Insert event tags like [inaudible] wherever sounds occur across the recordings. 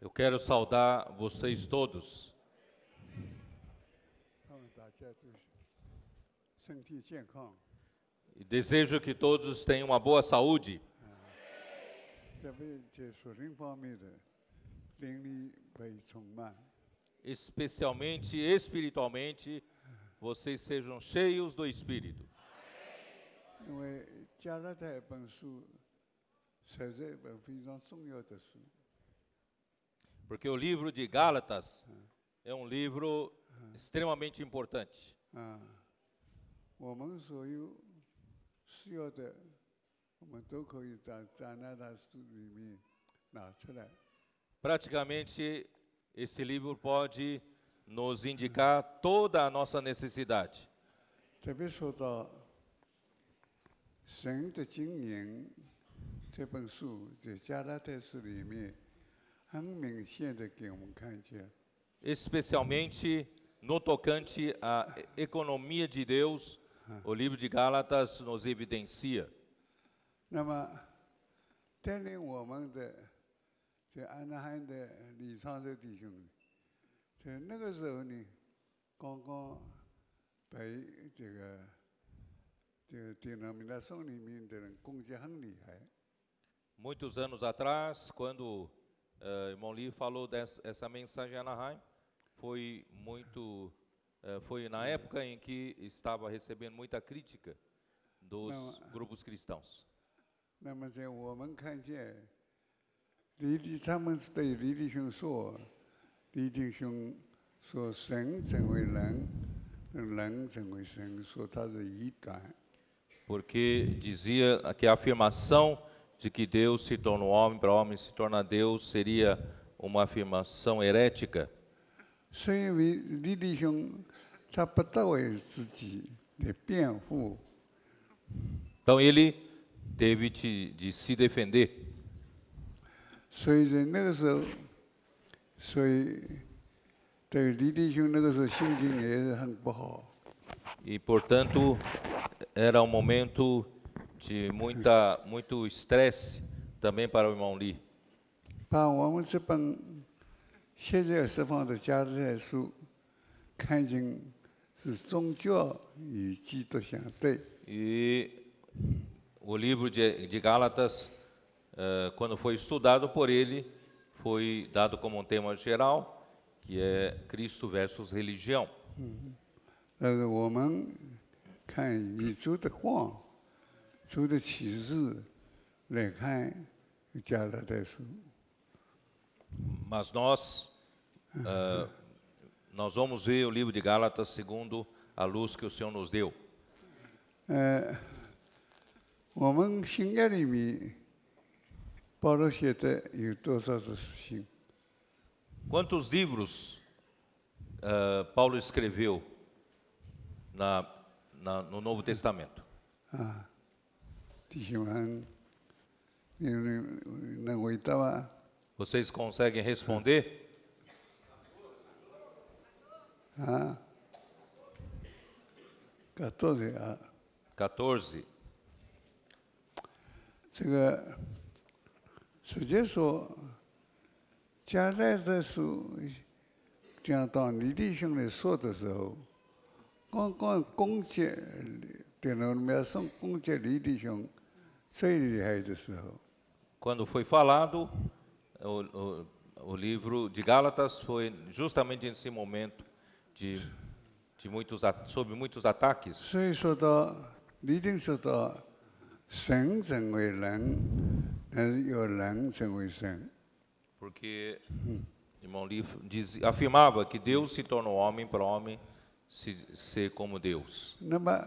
Eu quero saudar vocês todos. E desejo que todos tenham uma boa saúde. Especialmente espiritualmente, vocês sejam cheios do Espírito. 因为加拉太本书 Assim. Porque o livro de Gálatas é um livro extremamente importante. Ah. Tá assim Praticamente, esse livro pode nos indicar toda a nossa necessidade. 特别说到神的经营。这本书在加拉太书里面很明显的给我们看见。Especialmente no tocante à economia de Deus, o livro de Gálatas nos evidencia. 那么带领我们的在安纳罕的李昌的弟兄，在那个时候呢，刚刚被这个这个电脑米拉松里面的人攻击很厉害。Muitos anos atrás, quando uh, irmão Lee falou dessa mensagem Anaheim, foi muito uh, foi na época em que estava recebendo muita crítica dos não, ah, grupos cristãos. porque dizia que a afirmação de que Deus se torna homem para homem se torna Deus seria uma afirmação herética? Então ele teve de, de se defender. E portanto era um momento de muita, muito estresse também para o irmão Li. E o livro de, de Gálatas, uh, quando foi estudado por ele, foi dado como um tema geral, que é Cristo versus religião. Uhum. Mas, 我们看以主的话。mas nós uh, nós vamos ver o livro de Gálatas segundo a luz que o Senhor nos deu. Ah, Quantos livros uh, Paulo escreveu na, na, no Novo Testamento? Ah. Tishiman, na oitava. Vocês conseguem responder? Ah, 14. Ah. 14. 这个首先说，将来在说讲到李弟兄来说的时候，刚刚攻击，对了，没有攻击李弟兄。quando foi falado, o, o, o, livro de Gálatas foi justamente nesse momento de, de muitos, sob muitos ataques. 所以说到,你一定说到,神成为人,有人成为神. Né, Porque irmão Li diz, afirmava que Deus se tornou homem para o homem se, ser como Deus. 那么,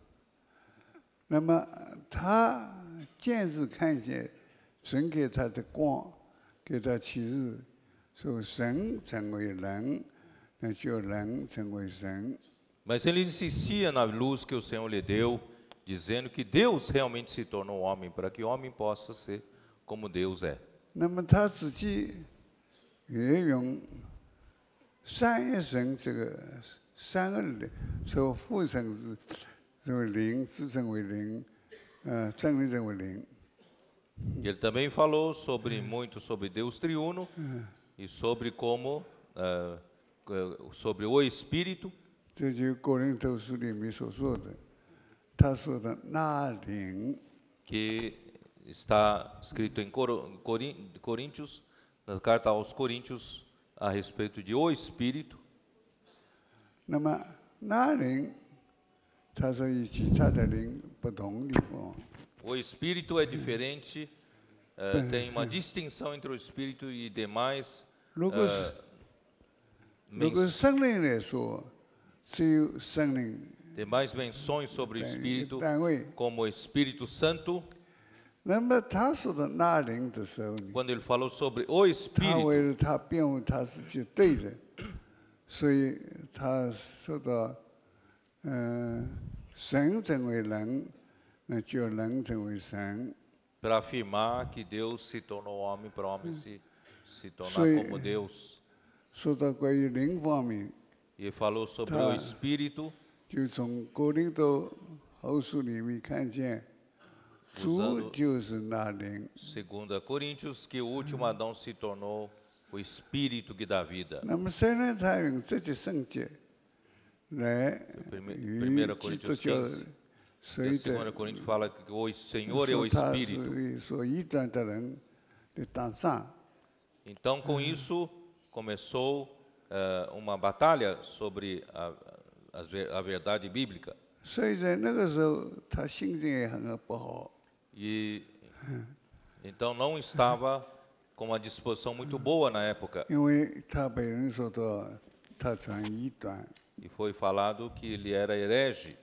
那么他见是看见神给他的光，给他启示，说神成为人，那就人成为神。Mas ele se cia na luz que o Senhor lhe deu, dizendo que Deus realmente se torna homem para que homem possa ser como Deus é. 那么他自己也 São ah, Ele também falou sobre muito sobre Deus triuno e sobre como uh, sobre o Espírito. É tá que está escrito em Coríntios, na carta aos Coríntios a respeito de o Espírito. 那么那灵 Tá, o espírito é diferente, uh, tem uma distinção entre o espírito e demais. Uh, eh, 如果生命来说，只有生命。Demais menções sobre o Espírito, como o Espírito Santo. Quando ele falou sobre o Espírito, tá, tá 呃，神成为人，那就人成为神。Para afirmar que Deus se tornou homem para homem hum. se, se tornar como Deus. E falou sobre o Espírito. segundo a Coríntios, que o último Adão se tornou o Espírito que dá vida. 那么虽然他用这些圣洁。né? 1 Coríntios 15. E a 2 Coríntios fala que o Senhor é o Espírito. Então, com ah. isso, começou uh, uma batalha sobre a, a verdade bíblica. Né? É tá né, e então não estava com uma disposição muito boa na época. Eh, e foi falado que ele era herege.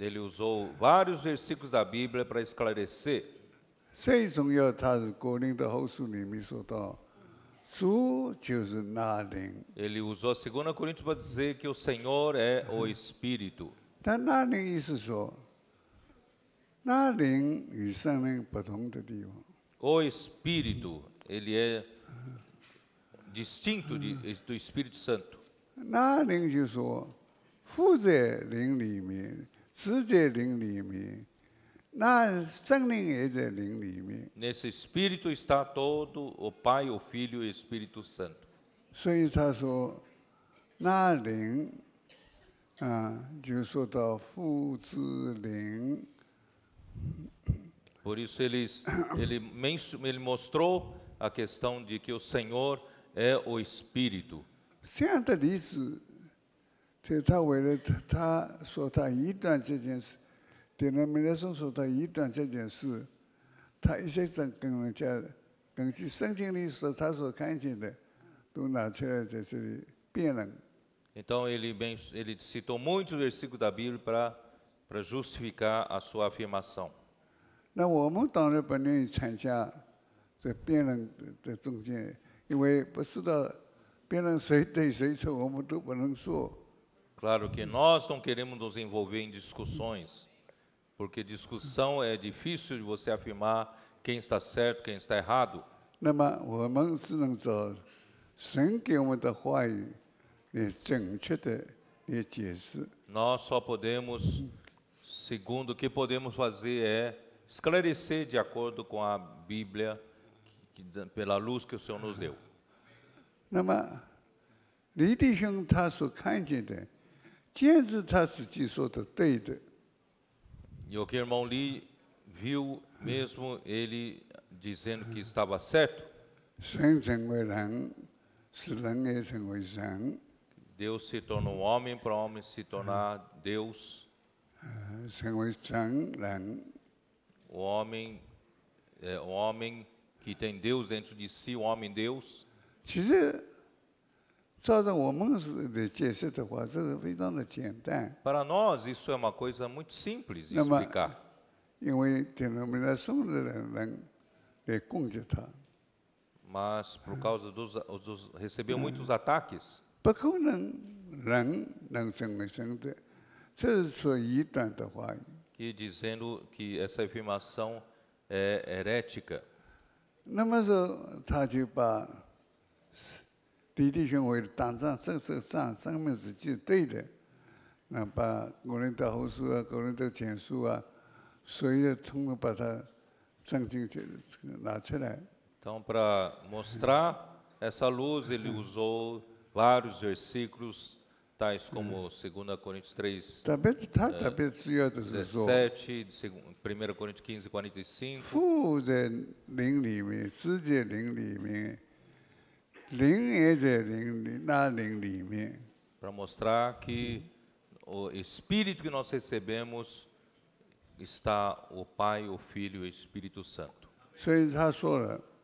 Ele usou vários versículos da Bíblia para esclarecer. Ele usou a segunda Coríntios para dizer que o Senhor é o Espírito. Tá o Espírito ele é distinto de, do Espírito Santo. Na Ling Jisu, Fu Zé Ling Li Mi, Ci Zé Ling Li Mi, Na Zheng Ling Zé Ling Li Nesse Espírito está todo o Pai, o Filho e o Espírito Santo. 所以他说，那灵啊，就说到父子灵。Por ah, isso ele, ele, ele mostrou a questão de que o Senhor é o Espírito. 这样的例子，这他为了他说他一段这件事，denomination tá, tá, tá, 说他一段这件事，他一些跟跟人家根据圣经里所他所看见的，都拿出来在这里辩论。Então né? ele bem ele citou muitos versículos da Bíblia para para justificar a sua afirmação. 那我们当然不愿意参加。Claro que nós não queremos nos envolver em discussões, porque discussão é difícil de você afirmar quem está certo, quem está errado. nós só podemos, segundo o que podemos fazer é esclarecer de acordo com a Bíblia que, pela luz que o Senhor nos deu. E o que o irmão Li viu, mesmo ele dizendo que estava certo. Deus se tornou homem para homem se tornar Deus. O homem, é, o homem que tem Deus dentro de si, o homem é tá tá? Para nós isso é uma coisa muito simples de explicar, tá? Mas por causa dos, dos recebeu muitos ataques. 不可能人能成为圣的，这是说一段的话语。que dizendo que essa afirmação é herética. 那么说，他就把，敌敌兄为了打仗，这这这仗，证明自己对的，那把个人的后书》啊，个人的钱数啊，所要充分把它，证据拿出来。tais uhum. como 2 Coríntios 3. Também está, é, também 17, 1 Coríntios 15, 45. Para mostrar que o Espírito que nós recebemos está o Pai, o Filho e o Espírito Santo. 所以他说了。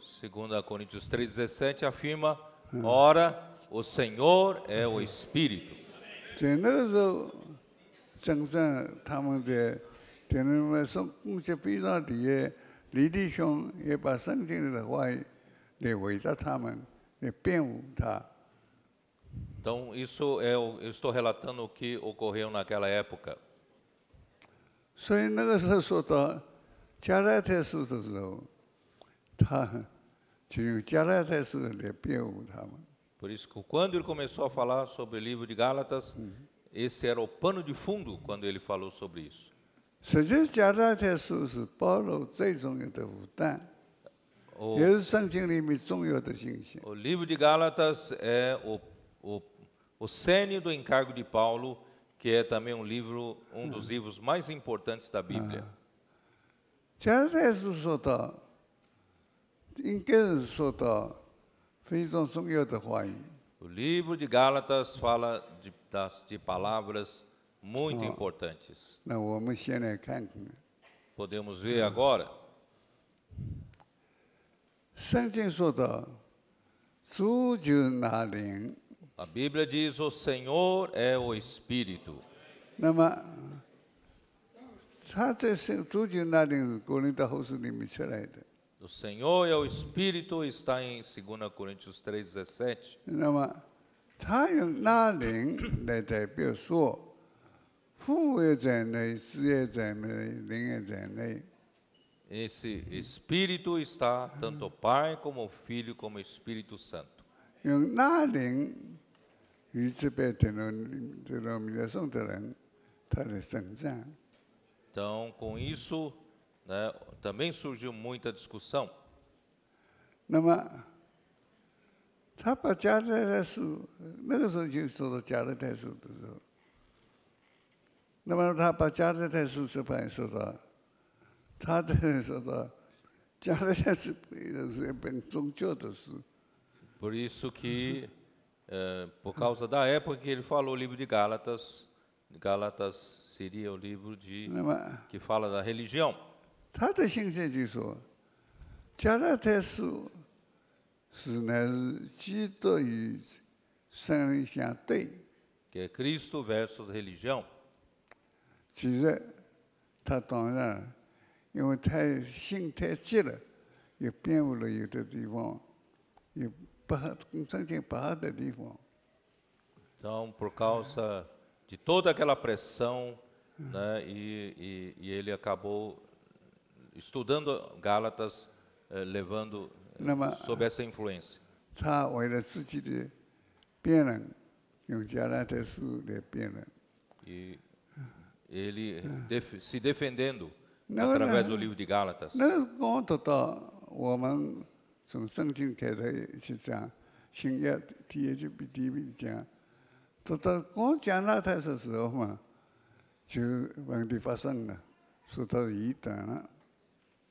Segundo a Coríntios 3:17 afirma, ora o Senhor é o Espírito. Então, isso é, eu estou relatando o que ocorreu naquela época. 所以那个时候说到加拉太书的时候，他就用加拉太书来辩护他们。Por isso, quando ele começou a falar sobre o livro de Gálatas, uhum. esse era o pano de fundo quando ele falou sobre isso. O, o livro de Gálatas é o, o, o sênio do encargo de Paulo que é também um livro, um dos livros mais importantes da Bíblia. Ah. O livro de Gálatas fala de, das, de palavras muito ah. importantes. É Podemos ver agora. importantes. A Bíblia diz: O Senhor é o Espírito. O Senhor é o Espírito está em 2 Coríntios 3:17. Tá né, esse Espírito está tanto Pai como Filho como Espírito Santo. 用那灵 então, com isso, né, também surgiu muita discussão. Por isso que é, por causa da época que ele falou o livro de Gálatas, Gálatas seria o livro de que fala da religião. 他的信件就说，加拉太书是乃是基督与圣灵相对。Que tá, tá né, é Cristo versus religião. 其实他当然，因为太心太急了，也变误了有的地方，也。então, por causa de toda aquela pressão, né, e, e, e ele acabou estudando Gálatas, eh, levando eh, sob essa influência. Tá, né, e ele def se defendendo através do livro de Gálatas. Tá. homem...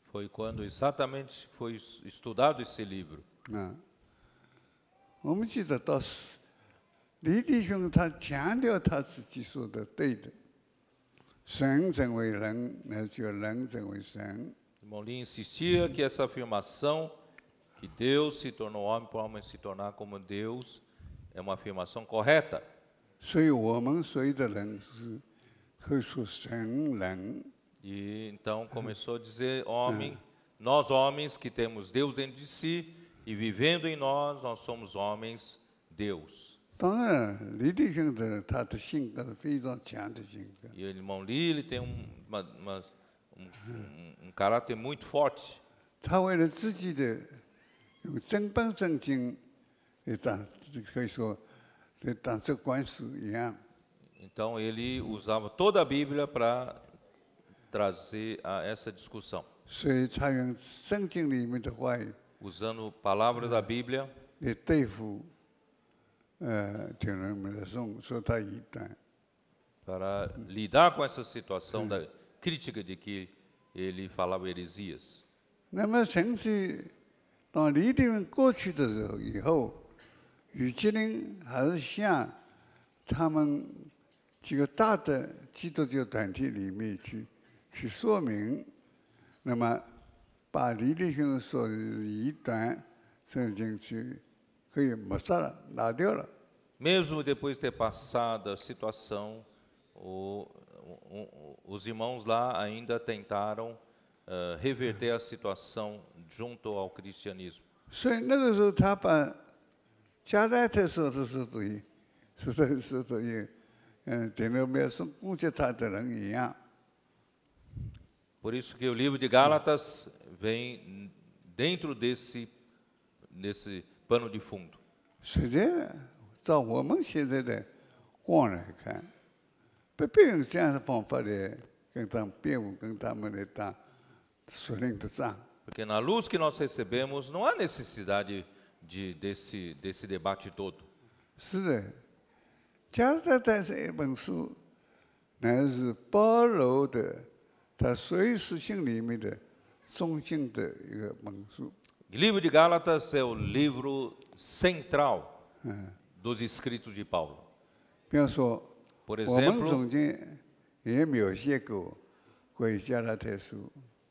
Foi quando exatamente foi estudado esse livro. 啊，我们记得到是李弟兄他强调他自己说的对的，神成为人，那就人成为神。Molin insistia que essa afirmação que Deus se tornou homem para o homem se tornar como Deus, é uma afirmação correta. E então começou a dizer homem, ah. nós homens que temos Deus dentro de si e vivendo em nós, nós somos homens Deus. E o irmão Lee ele tem um, uma, uma, um, um, um caráter muito forte. 他为了自己的 então, 有正本正经的打，可以说对打这官司一样。Então ele usava toda a Bíblia para trazer a essa discussão. 所以他用圣经里面的话语 usando palavras da Bíblia Para lidar com essa situação da crítica de que ele falava heresias. 那么，甚至当李定兄过去的时候以后，余吉林还是向他们几个大的基督教团体里面去去说明，那么把李弟兄说的一段送进去，可以抹杀了，拿掉了。Mesmo depois de p a s s a d a situação, os irmãos lá ainda tentaram. Eh, reverter a situação junto ao cristianismo. Por isso que o livro de Gálatas vem dentro desse desse pano de fundo. 实际照我们现在的光来看，不必用这样的方法来跟他们辩护，跟他们来打。porque na luz que nós recebemos, não há necessidade de, desse, desse debate todo. Tá, tá, né, livro de Gálatas é o livro central é. dos escritos de Paulo. por 比方说，我们总监也描写过关于加拉太书。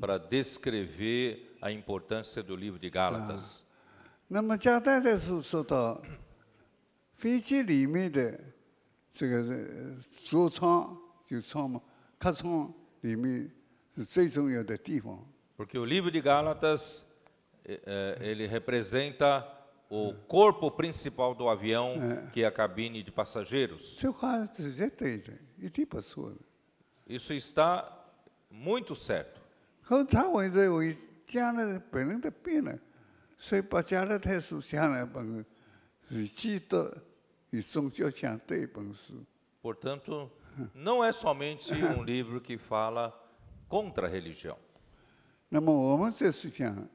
para descrever a importância do livro de Gálatas. Ah. Porque o livro de Gálatas é, é, ele representa o corpo principal do avião, é. que é a cabine de passageiros. Né? Né? Isso está muito certo. 后他为这为家呢本人的病呢，所以把家的太书下来本是记得与宗教相对本书。Portanto, né, não é somente um [laughs] livro que fala contra a religião. 那么我们这是讲，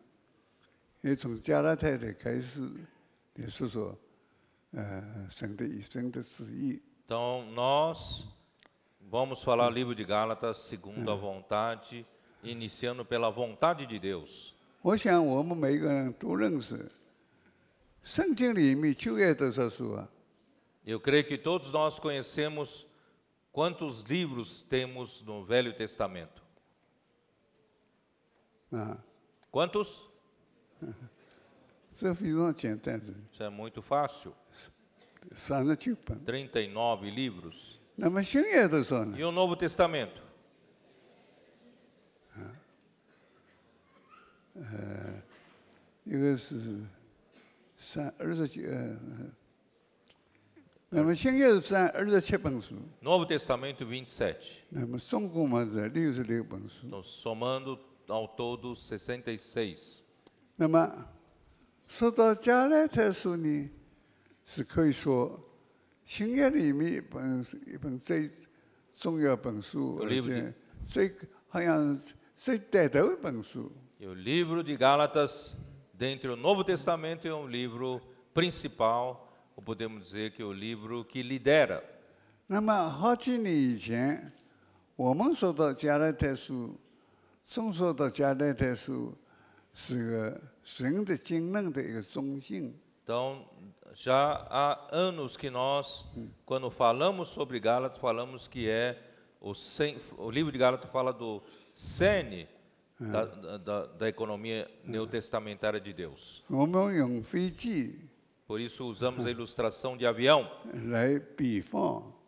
也从加拉太的开始，也是说，呃，神的一生的旨意。Então é eh, nós vamos falar o livro de Gálatas segundo a é. vontade iniciando pela vontade de Deus. É Eu creio que todos nós conhecemos quantos livros temos no Velho Testamento. Ah. Quantos? Isso é muito fácil. nove livros. E o Novo Testamento? 呃，一个是三二十九，呃，那么新约是三二十七本书。Novo Testamento vinte e sete. 那么总共嘛，是六十六本书。somando ao todo sessenta e seis. 那么说到加拉太书呢，是可以说新约里面一本是一本最重要本书，而且最好像最带头一本书。E o livro de Gálatas, dentre o Novo Testamento, é um livro principal, ou podemos dizer que é o livro que lidera. Então já há anos que nós, quando falamos sobre Gálatas, falamos que é o, o livro de Gálatas fala do Sene, é. da, da, da economia neotestamentária de Deus. É Por isso usamos a ilustração de avião é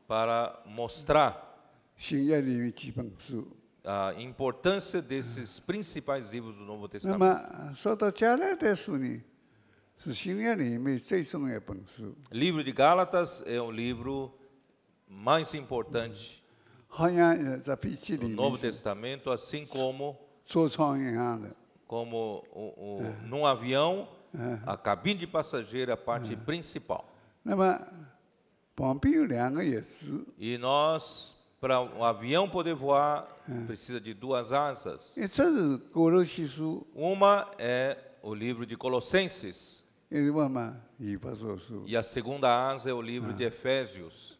para mostrar a importância desses principais livros do Novo Testamento. Tá né, livro de Gálatas é o livro mais importante eh, do Novo Testamento, assim como como o, o, é. num avião, é. a cabine de passageiro é a parte é. principal. E nós, para o um avião poder voar, precisa de duas asas. Uma é o livro de Colossenses. E a segunda asa é o livro ah. de Efésios.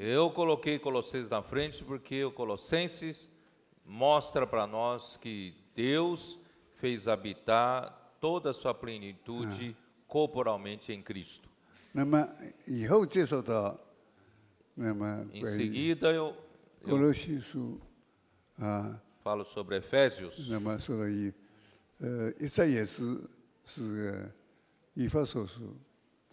Eu coloquei Colossenses na frente porque o Colossenses mostra para nós que Deus fez habitar toda a sua plenitude ah. corporalmente em Cristo. Em seguida eu, eu ah. falo sobre Efésios. Efésios.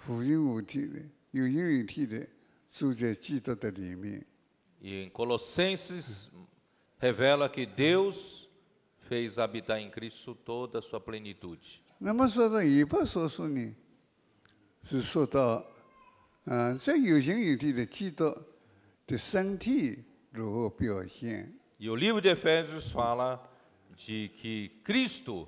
辅音无体的，有音有体的，住在基督的里面。E em Colossenses revela que Deus fez habitar em Cristo toda a sua plenitude. E o livro de Efésios fala de que Cristo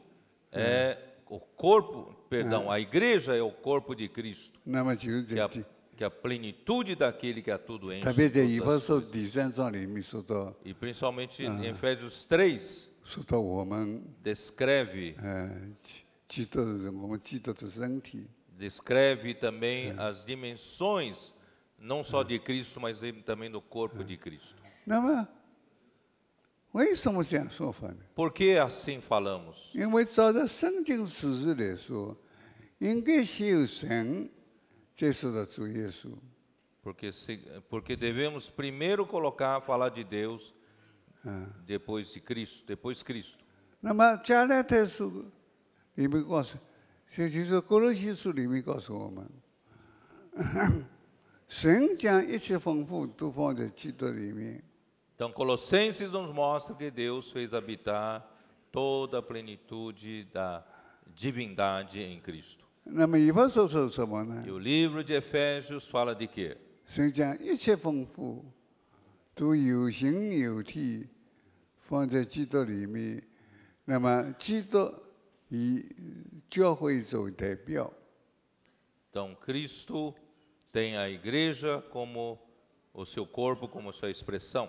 é o corpo, perdão, ah. a igreja é o corpo de Cristo. Não, mas eu que, a, que a plenitude daquele que a tudo enche. E principalmente ah. em Efésios 3, descreve é, descreve também é. as dimensões não só de Cristo, mas também do corpo de Cristo. 那么。por que assim falamos? Porque, porque devemos primeiro colocar, falar de Deus, ah. depois de Cristo, depois Cristo. 那么加拉太书里面告诉，也就是哥罗西书里面告诉我们，神将一切丰富都放在基督里面。[coughs] Então, Colossenses nos mostra que Deus fez habitar toda a plenitude da divindade em Cristo. Né? E o livro de Efésios fala de quê? Então, Cristo tem a igreja como o seu corpo, como sua expressão.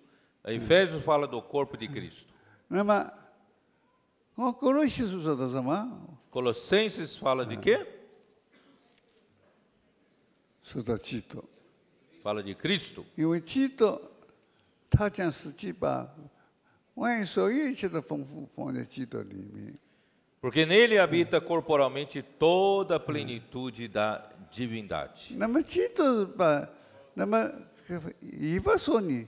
A Efésios fala do corpo de Cristo. É, mas Colossenses fala de quê? Sobre Tito. Fala de Cristo. E o Tito, Porque nele habita corporalmente toda a plenitude da divindade. 那么基督把，那么以弗所你。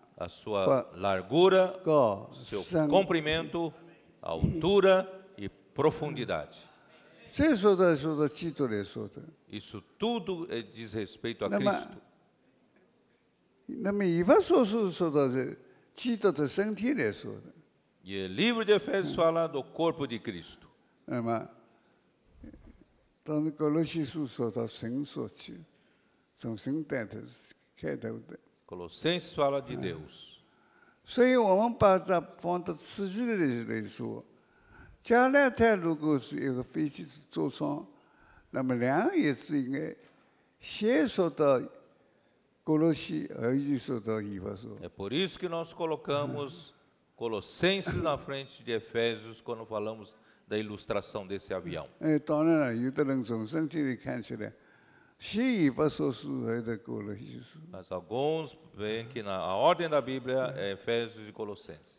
a sua largura, seu comprimento, altura e profundidade. Isso tudo eh, diz respeito a Cristo. Tá e o é livro de Efésios fala do corpo de Cristo. É, então, 那么，当格罗西书说到神所起，从神带头开头的。Colossenses fala de Deus. é por isso que nós colocamos Colossenses na frente de Efésios quando falamos da ilustração desse avião. 哎，当然了，有的人从身体里看起来。É, mas alguns veem que na a ordem da Bíblia é Efésios e Colossenses.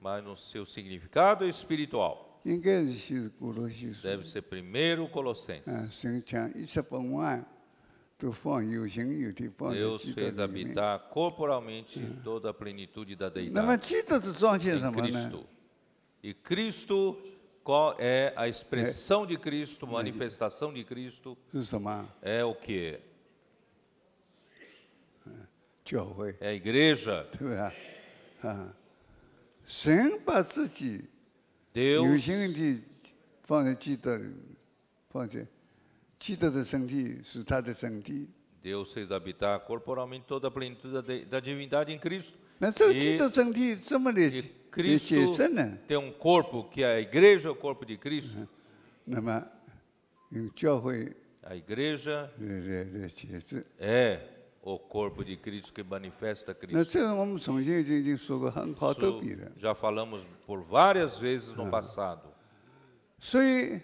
Mas no seu significado espiritual. Deve ser primeiro Colossenses. Ah, Deus fez habitar corporalmente ah. toda a plenitude da deidade em é Cristo. E Cristo qual é a é. expressão de Cristo, manifestação de Cristo? É o que? É. é a igreja. É. Ah. Deus Deus fez habitar corporalmente toda a plenitude da divindade em Cristo. 那这个基督身体这么的 Cristo é, né? tem um corpo que é a igreja é o corpo de Cristo. A igreja é, é o corpo de Cristo que manifesta Cristo. Né? já falamos por várias vezes no passado. Tá,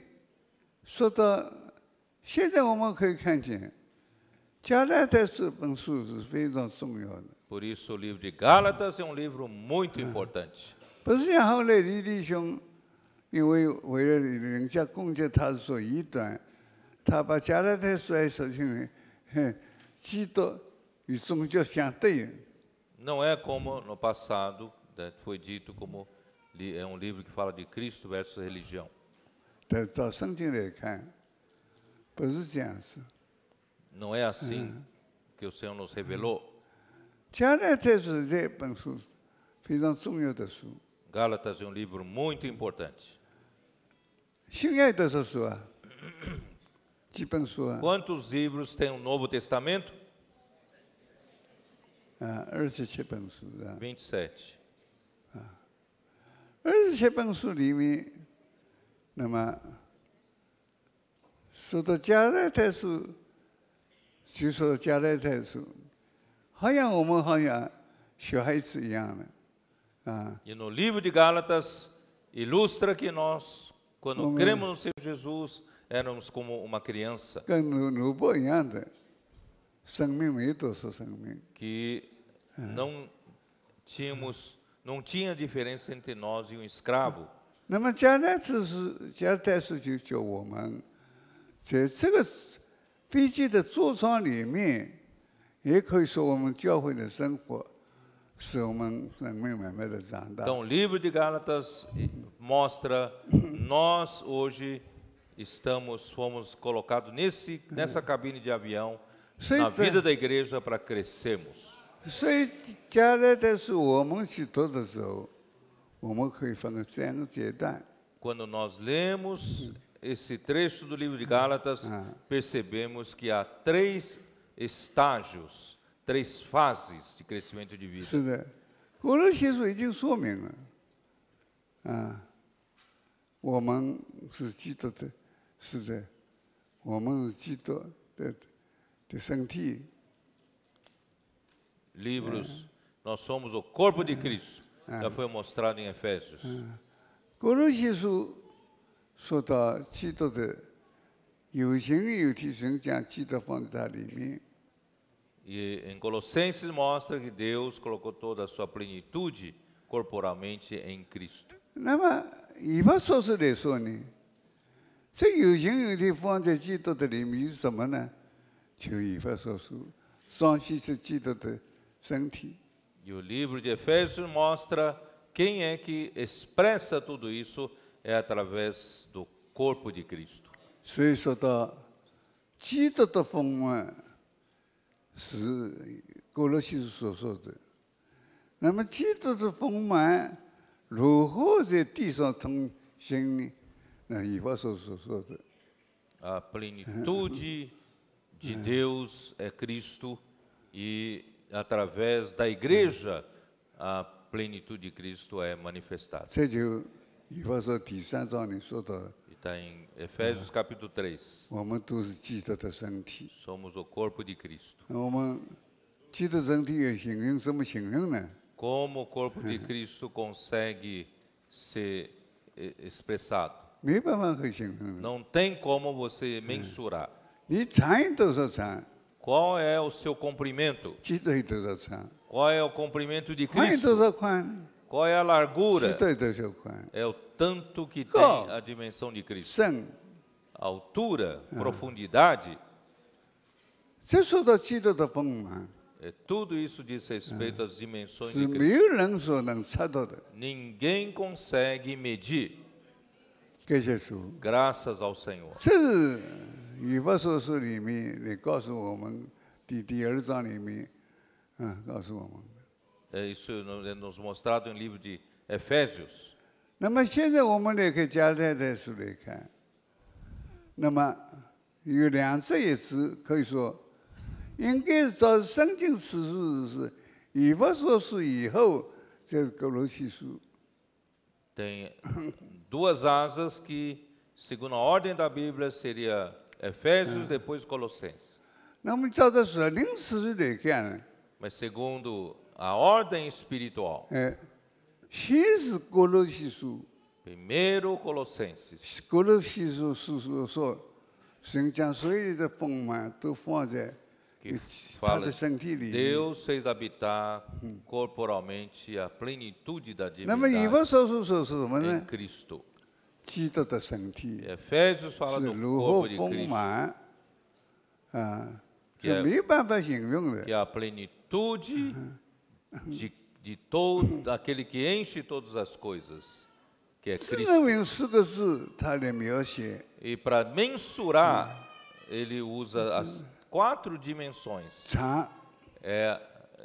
por isso, o livro de Gálatas é um livro muito importante. Não é como no passado né, foi dito como é um livro que fala de Cristo versus religião. Tá, não é assim ah. que o Senhor nos revelou. 加勒泰书这本书非常重要的书。Gálatas é um livro muito importante. Quantos livros tem o Novo Testamento? 27本书的。27。啊，二十七本书里面，那么说到加勒泰书，就说加勒泰书，好像我们好像小孩子一样的。Ah, ah. E no livro de Gálatas ilustra que nós, quando Como... cremos no Senhor Jesus, éramos como uma criança. Que não tínhamos, não tinha diferença entre nós e um escravo. 那么加勒斯加代斯就教我们，在这个飞机的座舱里面，也可以说我们教会的生活。é então, o livro de Gálatas mostra nós hoje estamos fomos colocados nesse nessa cabine de avião na vida da igreja para crescermos. Quando nós lemos esse trecho do livro de Gálatas, ah. percebemos que há três estágios três fases de crescimento de vida. Livros, ah. nós somos o corpo de ah. Cristo, ah. já foi mostrado em Efésios. Jesus, 古人学说说到基督的有形有体神像，基督放在它里面。e em Colossenses mostra que Deus colocou toda a sua plenitude corporalmente em Cristo. E o livro de Efésios mostra quem é que expressa tudo isso é através do corpo de Cristo. 所以说到基督的丰满。a plenitude de Deus é Cristo e através da igreja a plenitude de Cristo é manifestada. 这就以佛说第三章里说到。está em Efésios é. capítulo 3. Tá somos o corpo de Cristo. É né? Como o corpo de Cristo consegue ser eh, expressado? Não tem como você é. mensurar. Qual é o seu comprimento? Qual é o comprimento de Cristo? Qual é a largura? Tá é? é o tanto que tem a dimensão de Cristo. altura, ah. profundidade. É, tudo isso diz respeito às dimensões de Cristo. Ninguém consegue medir. É graças ao Senhor. 是以弗所书里面，你告诉我们第第二章里面，嗯，告诉我们。é, isso é, é nos mostrado em livro de Efésios. tem duas asas que, segundo a ordem da Bíblia, seria Efésios ah. depois Colossenses. É, né? Mas segundo a ordem espiritual. É. Colossenses. Primeiro Colossenses. Que Deus fez habitar corporalmente a plenitude da divindade. É? Efésios fala do corpo de Cristo. 啊，是没办法形容的。Que ah, é é a plenitude Uhum. de, de todo aquele que enche todas as coisas, que é Cristo. Uh, e para mensurar, uhum. ele usa as quatro dimensões. Tá. É,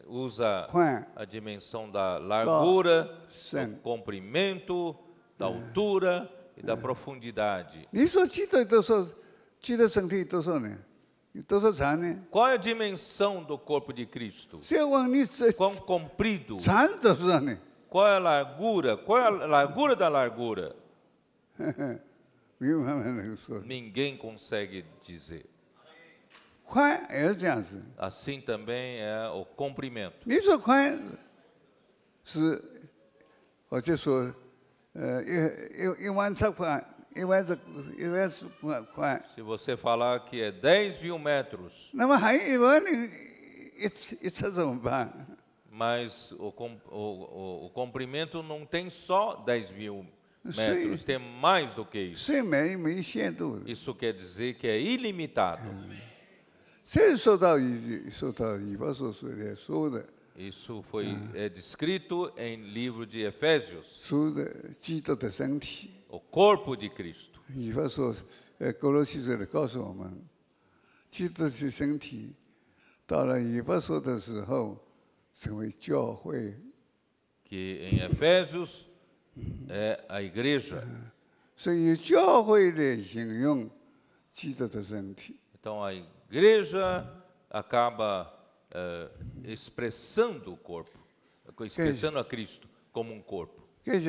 usa é? a dimensão da largura, do comprimento, da é. altura e da é. profundidade. Né? Qual é a dimensão do corpo de Cristo? É Quão comprido? Né? Qual é a largura? Qual é a largura da largura? [laughs] Ninguém consegue dizer. É assim também é o comprimento. Você se você falar que é 10 mil metros, é mas o, o, o, o comprimento não tem só 10 mil metros, tem mais do que isso. Isso quer dizer que é ilimitado. Isso foi é descrito em livro de Efésios o corpo de Cristo. 以弗所，呃，格罗西书里告诉我们，基督是身体。到了以弗所的时候，成为教会。Que eh, em Efésios é a igreja. É então a igreja acaba eh, expressando o corpo, expressando a Cristo como um corpo. É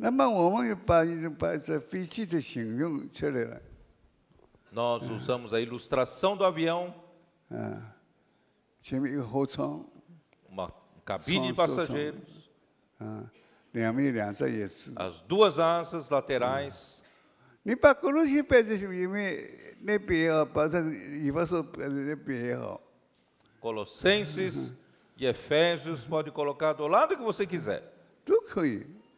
那么我们把把这飞机的形容出来了。Nós usamos a ilustração do avião. Uma cabine de passageiros. As duas asas laterais. Colossenses e Efésios pode colocar do lado que você quiser. 都可以。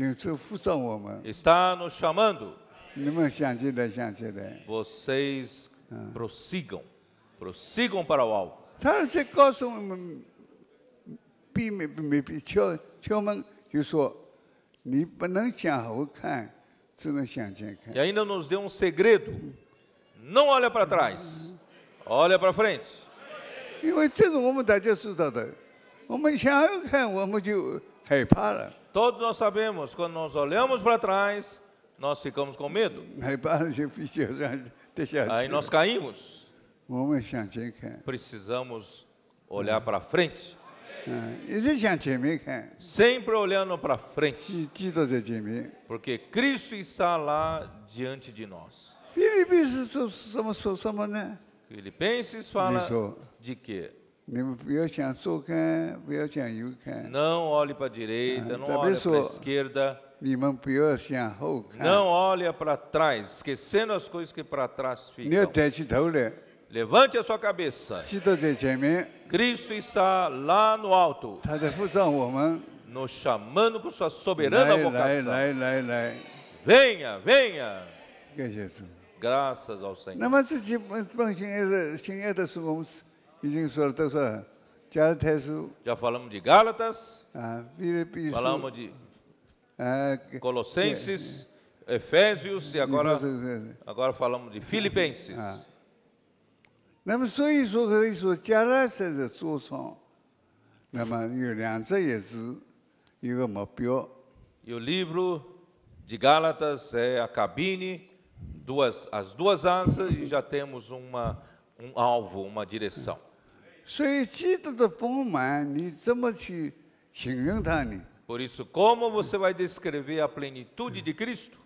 É. Está nos chamando. É é. Vocês ah. prossigam, prossigam para o alvo. E ainda nos deu um segredo. Não olha para trás, olha para frente. 因为这个我们大家知道的，我们想要看我们就害怕了。Todos nós sabemos, quando nós olhamos para trás, nós ficamos com medo. Aí nós caímos. É Precisamos olhar para frente. Ah, Sempre olhando para frente. Porque Cristo está lá diante de nós. Filipenses né? fala de que não olhe para a direita, não olhe para a esquerda. Não olhe para trás, esquecendo as coisas que para trás ficam. Levante a sua cabeça. Cristo está lá no alto. Nos chamando com sua soberana vocação. Venha, venha. Graças ao Senhor. Já falamos de Gálatas, ah, falamos de ah, Colossenses, Efésios e agora, agora falamos de Filipenses. Ah. E o livro de Gálatas é a cabine, duas, as duas asas e já temos uma, um alvo, uma direção. 所以基督的丰满，你怎么去形容它呢？Por isso, como você vai descrever a plenitude de Cristo?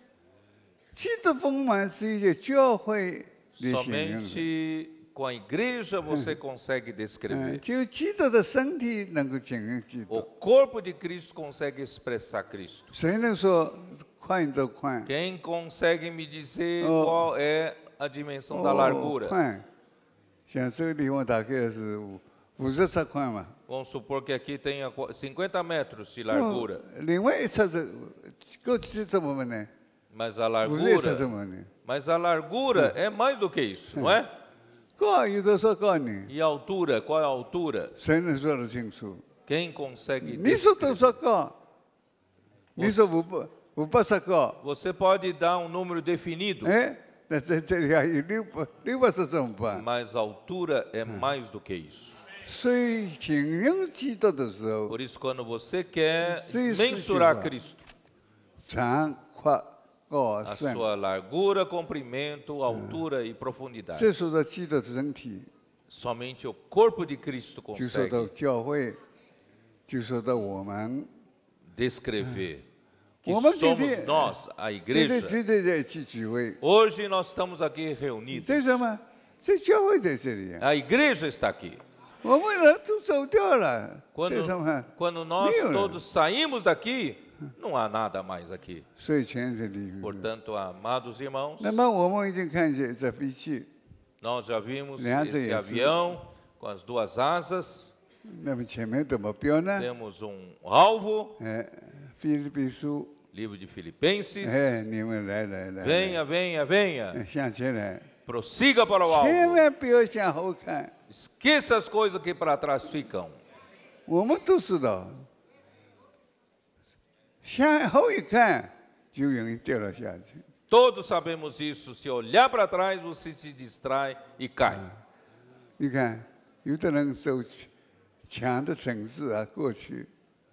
Somente com a igreja você consegue descrever. O corpo de Cristo consegue expressar Cristo. Quem consegue me dizer qual é a dimensão da largura? Vamos supor que aqui tenha 50 metros de largura. 另外一侧是够几怎么呢？Mas a largura, mas a largura é mais do que isso, não é? E a altura, qual é a altura? Quem consegue descrever? Você pode dar um número definido. É? É, Mas a altura é mais do que isso. Por isso, quando você quer mensurar Cristo, tá, a sua largura, comprimento, altura e profundidade. Somente o corpo de Cristo consegue descrever é que somos nós, a igreja. Hoje nós estamos aqui reunidos. A igreja está aqui. É quando, quando nós todos saímos daqui, não há nada mais aqui. Portanto, amados irmãos, nós já vimos né, esse avião com as duas asas. Né? Temos um alvo. 菲律宾书 é, Livro de Filipenses. É, é é venha, venha, venha. Prossiga para o alto. Esqueça as coisas que para trás ficam. Todos sabemos isso. Se olhar para trás, você se distrai e cai. Ah.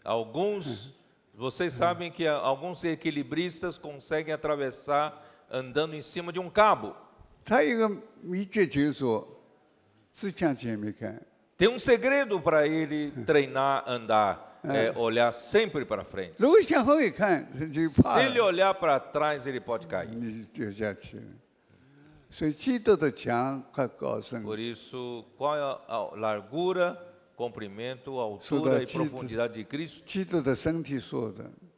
Alguns ah. Vocês uhum. sabem que alguns equilibristas conseguem atravessar andando em cima de um cabo. É. Tem um segredo para ele é. treinar andar, é, é olhar sempre para frente. Se ele olhar para trás, ele pode cair. Por isso, qual é a largura comprimento, altura e profundidade de Cristo.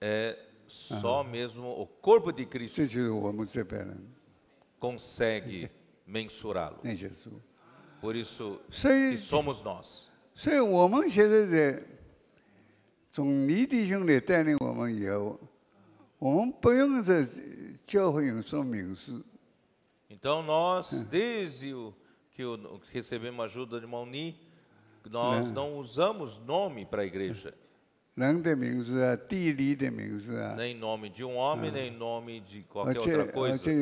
É só mesmo o corpo de Cristo consegue mensurá-lo. Por isso que somos nós. Então nós desde o que recebemos ajuda de irmão Ni nós não, né? não usamos nome para a igreja. Né? É, é. Nem nome de um homem, é. nem nome de qualquer outra coisa. Qualquer,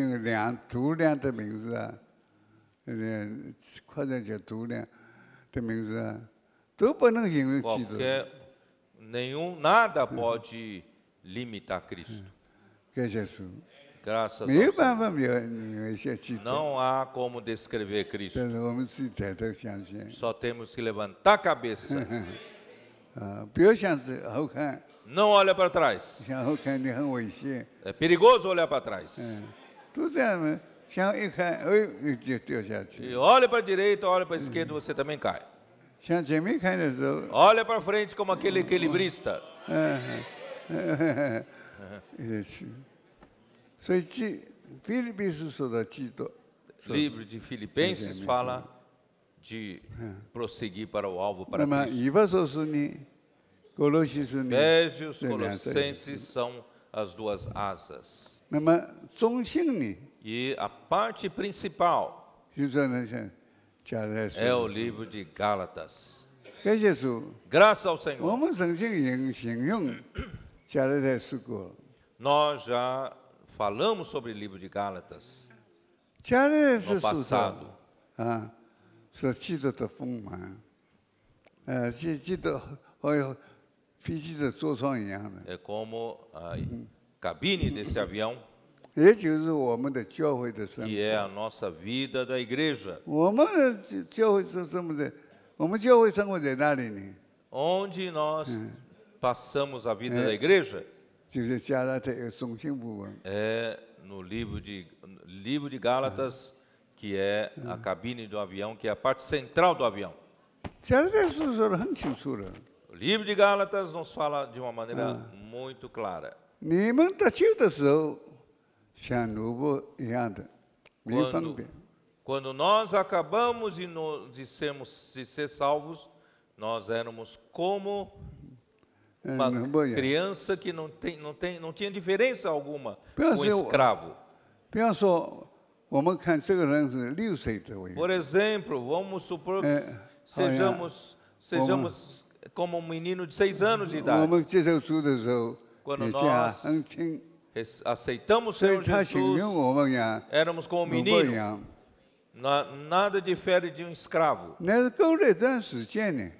nenhum, nada pode limitar Cristo. Que é Jesus. Graças a Deus. É Não há como descrever Cristo. Só temos que levantar a cabeça. [laughs] Ah, Não olha para trás. É perigoso olhar para trás. É. Né? E olha para a direita, olha para a esquerda, você também cai. Né, olha para frente como aquele equilibrista. É, Livro de Filipenses fala de é. prosseguir para o alvo, para Cristo. Efésios, Colossenses são as duas asas. E a parte principal é o livro de Gálatas. É Graças ao Senhor. Nós já falamos sobre o livro de Gálatas é no passado. Ah, tá né? é, é como a cabine desse avião. 也就是我们的教会的生活。E é a nossa vida da igreja. É Onde nós passamos a vida da igreja? É no livro de, livro de Gálatas, que é a cabine do avião, que é a parte central do avião. O livro de Gálatas nos fala de uma maneira ah. muito clara. Quando, quando nós acabamos de, no, de, de ser salvos, nós éramos como é, Uma criança que não, tem, não, tem, não tinha diferença alguma com escravo. Por exemplo, vamos supor que é, sejamos, sejamos como um menino de seis anos de idade. Quando nós aceitamos o Senhor Jesus, éramos como um menino. Nada difere de um escravo. É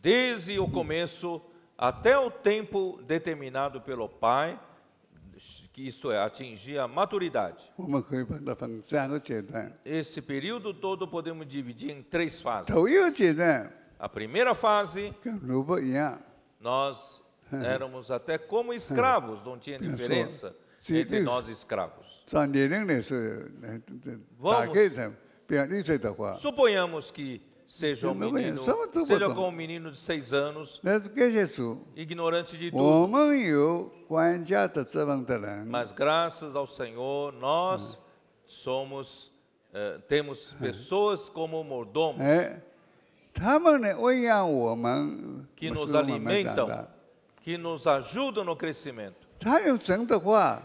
desde o começo até o tempo determinado pelo Pai, que isso é, atingir a maturidade. Né? Esse período todo podemos dividir em três fases. Então, né? A primeira fase, nós éramos até como escravos, não tinha diferença entre nós escravos. Né? Vamos, tá suponhamos que seja um menino, seja com um menino de seis anos, ignorante de tudo. Mas graças ao Senhor, nós hum. somos, uh, temos hum. pessoas como mordomos é. que nos alimentam, que nos ajudam no crescimento. 他用神的话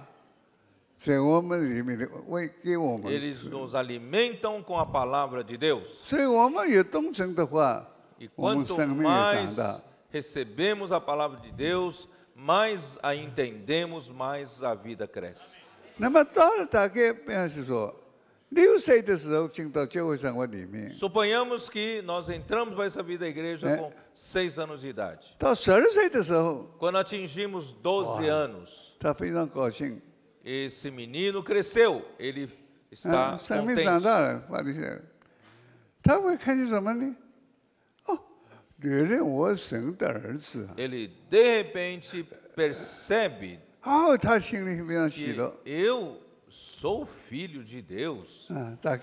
eles nos alimentam com a palavra de Deus. e quanto mais tá, tá. recebemos a palavra de Deus, mais a entendemos, mais a vida cresce. Tá, Suponhamos que nós entramos para essa vida da igreja é. com seis anos de idade. Quando atingimos 12 anos, esse menino cresceu, ele está ah, contente. 他会看见什么呢？哦，原来我神的儿子。Ele tá, oh, é de repente percebe. Oh, tá eu sou filho de Deus. Ah, tá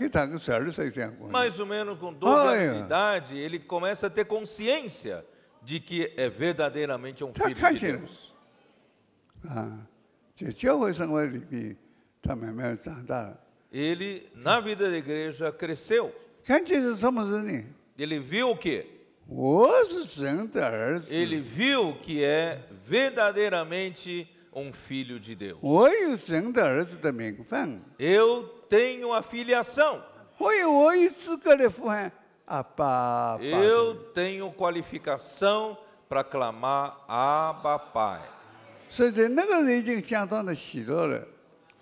Mais ou menos com 12 anos de idade, ele começa a ter consciência de que é verdadeiramente um filho de Deus. Ah. Ele, na vida da igreja, cresceu. Ele viu o quê? Ele viu que é verdadeiramente um filho de Deus. Eu tenho a filiação. Ah, Eu tenho qualificação para clamar Abba Pai.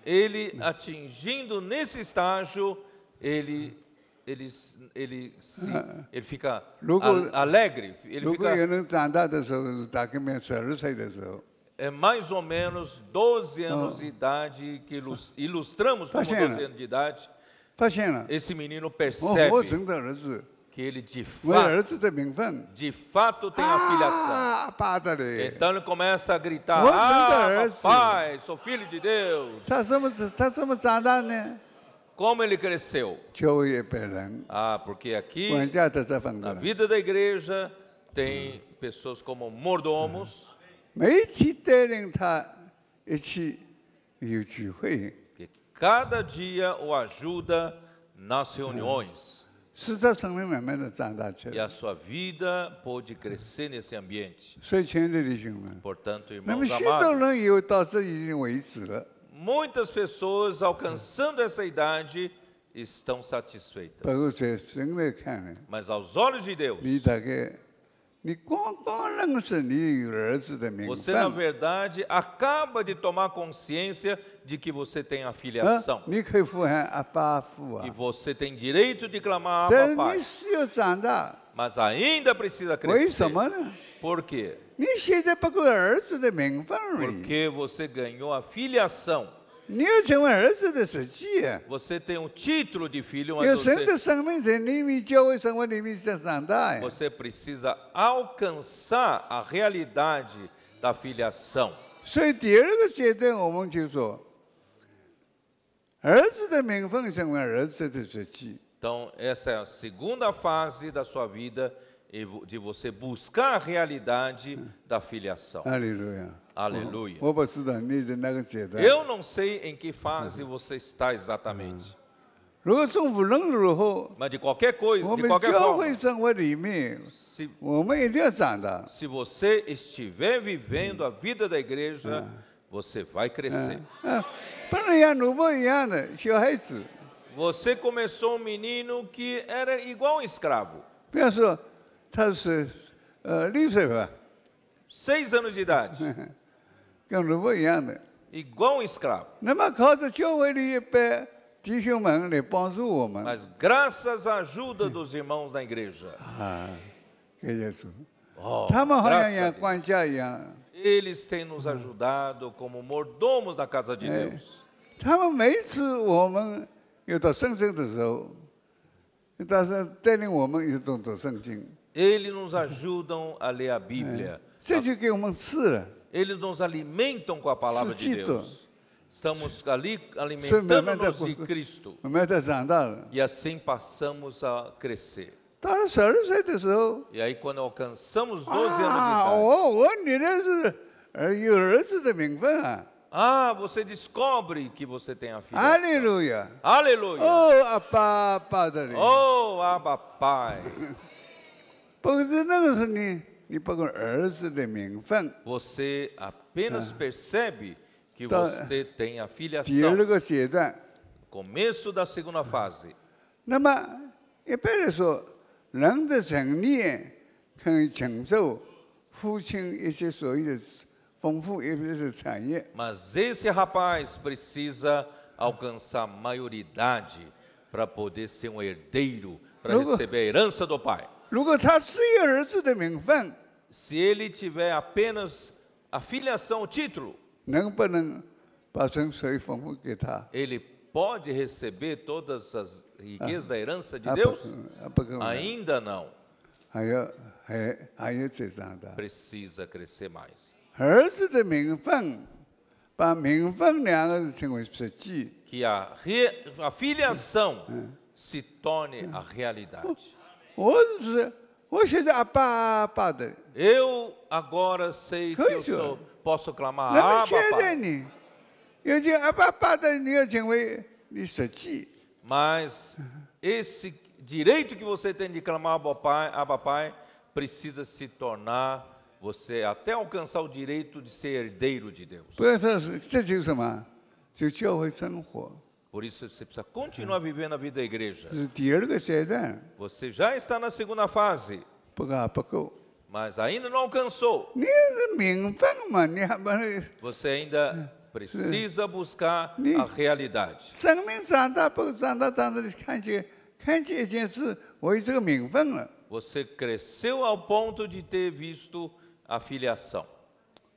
Ele atingindo nesse estágio, ele ele ele se, ah, ele fica alegre, ele fica é mais ou menos 12 ah. anos de idade que ilustramos como 12 anos de idade. Esse menino percebe que ele de fato, de fato tem ah, afiliação. Então ele começa a gritar: Ah, sou filho de Deus. Tá, tá, né? Como ele cresceu? Ah, porque aqui, na vida da igreja, tem pessoas como mordomos. Tá que cada dia o ajuda nas reuniões. E a sua vida pôde crescer nesse ambiente. Portanto, irmãos amados, muitas pessoas alcançando essa idade estão satisfeitas. Mas aos olhos de Deus, você, na verdade, acaba de tomar consciência de que você tem a filiação. E você tem direito de clamar a ah, papai. Mas ainda precisa crescer. Por quê? Porque você ganhou a filiação. Você tem um título de filho, mas você, você precisa alcançar a realidade da filiação. Então essa é a segunda fase da sua vida de você buscar a realidade da filiação. Aleluia. Aleluia. Né, tá? Eu não sei em que fase você está exatamente. Ah. Mas de qualquer coisa, de qualquer forma, se, se você estiver vivendo a vida da igreja, ah. você vai crescer. Ah. É você começou um menino que era igual um escravo. Pensou, eh, eh, Seis anos de idade. [laughs] Igual um escravo. Mas graças à ajuda dos irmãos da igreja. Ah, que Jesus. É oh, tá eles têm nos ajudado como mordomos da casa de é. Deus. Eles. Tá eles nos ajudam a ler a Bíblia. É. É Eles nos alimentam com a palavra de Deus. Estamos ali alimentando-nos de Cristo. E assim passamos a crescer. Tá, é e aí, quando alcançamos 12 anos de ah, idade. Oh, oh, oh, ah, você descobre que você tem a filha. Aleluia. Aleluia. Oh, Abba Padre. Oh, Abba Pai. [laughs] É é você apenas ah. percebe que tá. você tem a filiação. Tá? Começo da segunda fase. Mas esse rapaz precisa alcançar maioridade para poder ser um herdeiro, para receber a herança do pai. Se ele tiver apenas a filiação, o título, ele pode receber todas as riquezas da herança de Deus? Ainda não. Precisa crescer mais. Que a, re, a filiação se torne a realidade. Hoje, hoje ah, a ah, padre. Eu agora sei que eu sou, posso clamar ah, a Pai. Eu digo, Abba, Padre, eu digo, isso aqui. Mas esse direito que você tem de clamar a papai, a papai precisa se tornar você até alcançar o direito de ser herdeiro de Deus. o você 不要说这就是什么，就教会生活。por isso você precisa continuar vivendo a vida da igreja. Você é, né? já está na segunda fase. Mas ainda não alcançou. É você ainda precisa buscar a realidade. Você cresceu ao ponto de ter visto a filiação.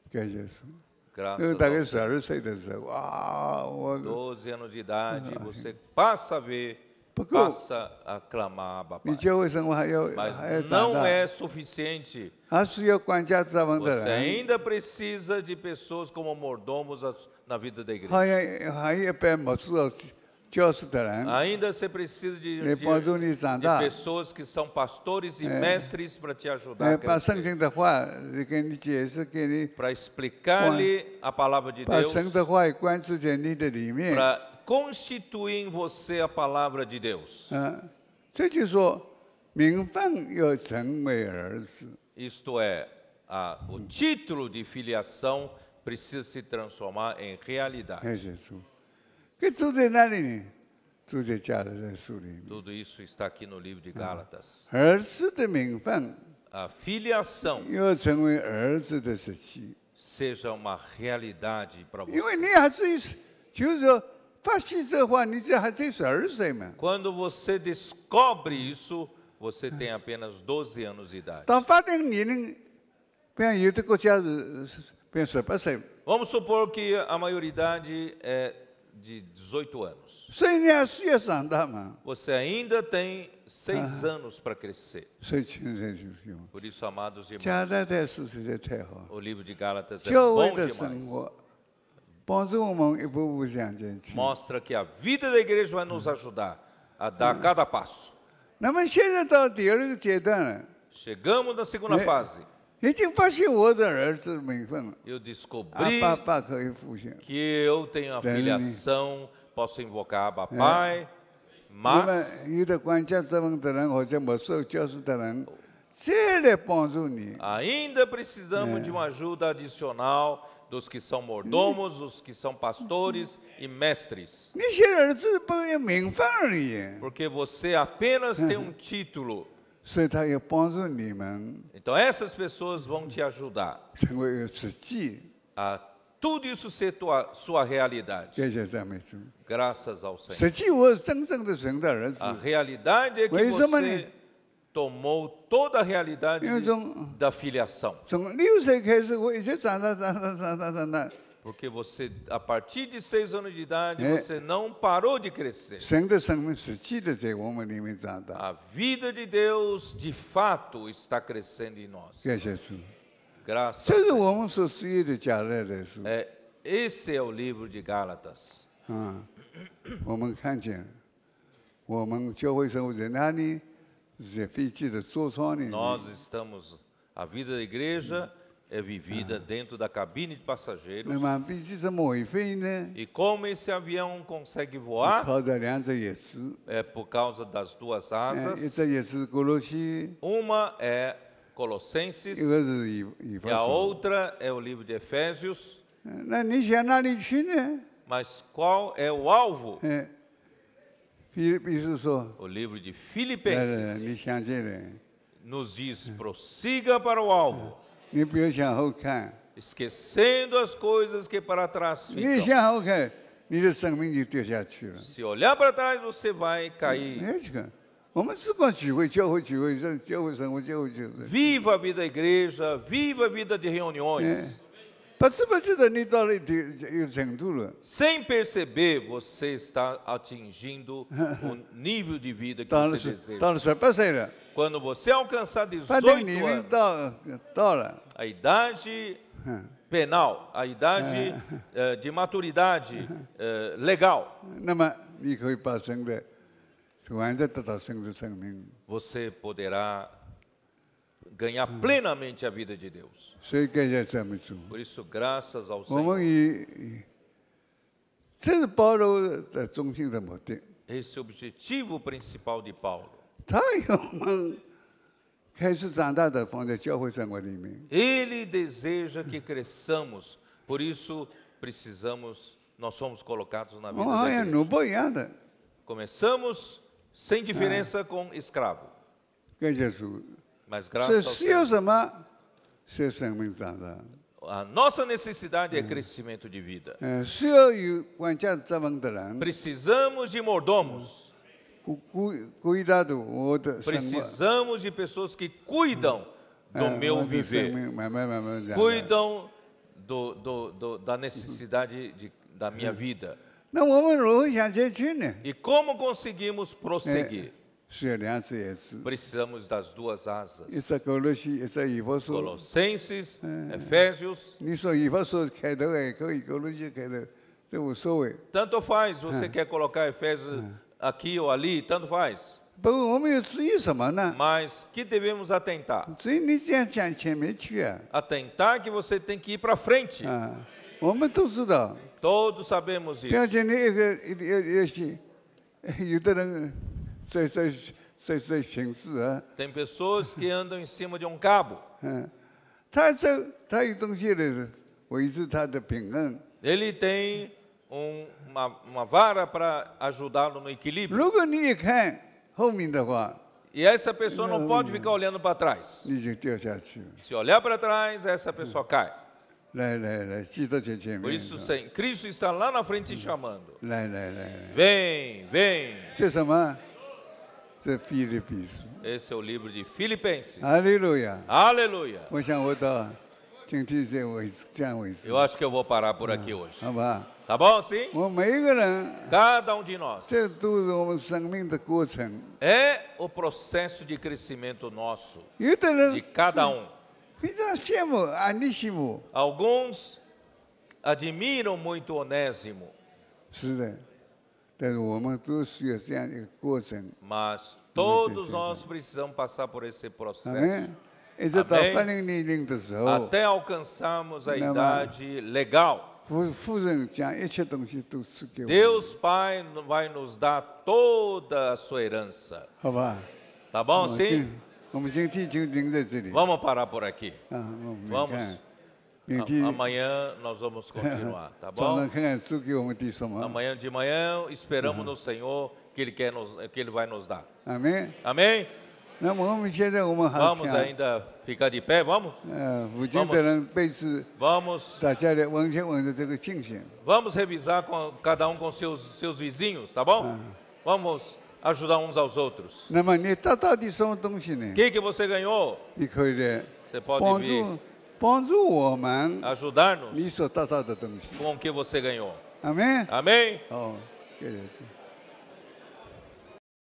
Que é isso? Graças a Deus. Doze anos de idade, você passa a ver passa a clamar papai. Mas não é suficiente. Você ainda precisa de pessoas como mordomos na vida da igreja. Tá Ainda você precisa de, de, de, tá? pessoas que são pastores e é. mestres para te ajudar. É, para explicar-lhe a palavra de Deus. Para é constituir em você a palavra de Deus. Ah, oh, Isto é, a, o título de filiação precisa se transformar em realidade. É Jesus. Tudo isso está aqui no livro de ah. Gálatas. A filiação seja uma realidade para você. Quando você descobre isso, você tem apenas 12 anos de idade. Então Vamos supor que a maioridade é de 18 anos. Você ainda tem seis ah. anos para crescer. Por isso, amados irmãos, o livro de Gálatas é bom demais. Mostra que a vida da igreja vai nos ajudar a dar cada passo. Né? Chegamos na segunda é. fase. Né? Eu descobri que eu tenho afiliação, posso invocar Abapai, é. mas é ainda precisamos é. de uma ajuda adicional dos que são mordomos, os que são pastores e mestres. Porque você apenas tem um título. Então essas pessoas vão te ajudar a tudo isso ser tua, sua realidade. Graças ao Senhor. A realidade é que você tomou toda a realidade da filiação. 从六岁开始，我一直长大，长大，长大，长大。porque você, a partir de seis anos de idade, 네, você não parou de crescer. A vida de Deus, de fato, está crescendo em nós. Graças 感谢主。Graças. 这是我们所需要的加勒的书。É, esse é o livro de Gálatas. Nós estamos, a vida da igreja é vivida ah. dentro da cabine de passageiros. Né? E como esse avião consegue voar? É por causa das duas é, asas. É Uma é Colossenses e é a outra é o livro de Efésios. Mas qual é o alvo? O livro de Filipenses nos diz: prossiga para o alvo Esquecendo as coisas que para trás ficam. Se olhar para trás, você vai cair. É viva a vida da igreja, viva a vida de reuniões. É. Sem perceber, você está atingindo o [laughs] nível de vida que você deseja. Quando você alcançar 18 anos, a idade penal, a idade eh, de maturidade eh, legal. Você poderá ganhar hum. plenamente a vida de Deus. É por isso, graças ao Senhor. Eh, esse é o objetivo principal de Paulo. Tá [laughs] Ele deseja que cresçamos, por isso precisamos, nós somos colocados na vida de da é igreja. Começamos sem ah. diferença com escravo. Que é Jesus. Mas graças ao Senhor. A nossa necessidade é, é. crescimento de vida. É, Precisamos de mordomos. Precisamos de pessoas que cuidam é, do meu viver. Cuidam do, do, do, da necessidade de, da minha vida. Né? E como conseguimos prosseguir? Precisamos das duas asas. Colossenses, é, Efésios. Tanto faz, você quer colocar Efésios aqui ou ali, tanto faz. Mas que devemos atentar? Atentar que você tem que ir para frente. Todos sabemos isso. É. Tem pessoas que andam em cima de um cabo. É. Tá, tá, tá então, Ele tem um, uma, uma, vara para ajudá-lo no equilíbrio. E essa pessoa não pode ficar olhando para trás. Se olhar para trás, essa pessoa cai. Por isso, Cristo está lá na frente chamando. Vem, vem. Esse é o livro de Filipenses. Aleluia. Aleluia. É eu acho que eu vou parar por aqui hoje. Ah, tá bom, sim? Cada um de nós. É o processo de crescimento nosso, de cada um. Alguns admiram muito o Onésimo. Mas todos nós precisamos passar por esse processo. Amém? Tá Até alcançarmos a idade legal. Deus Pai vai nos dar toda a sua herança. Tá bom, sim? Vamos parar por aqui. Ah, vamos. Amanhã nós vamos continuar, tá [laughs] bom? Amanhã de manhã esperamos uhum. no Senhor que ele, quer nos, que ele vai nos dar. Amém? Amém? Vamos assim, ainda ficar de pé, vamos? É, vamos, vamos, tá é é vamos revisar com, cada um com seus, seus vizinhos, tá bom? Ah. Vamos ajudar uns aos outros. Tá, tá o que, que você ganhou? Você pode vir. Ajudar-nos tá, tá, tá, com o que você ganhou. Amém? Amém? Oh,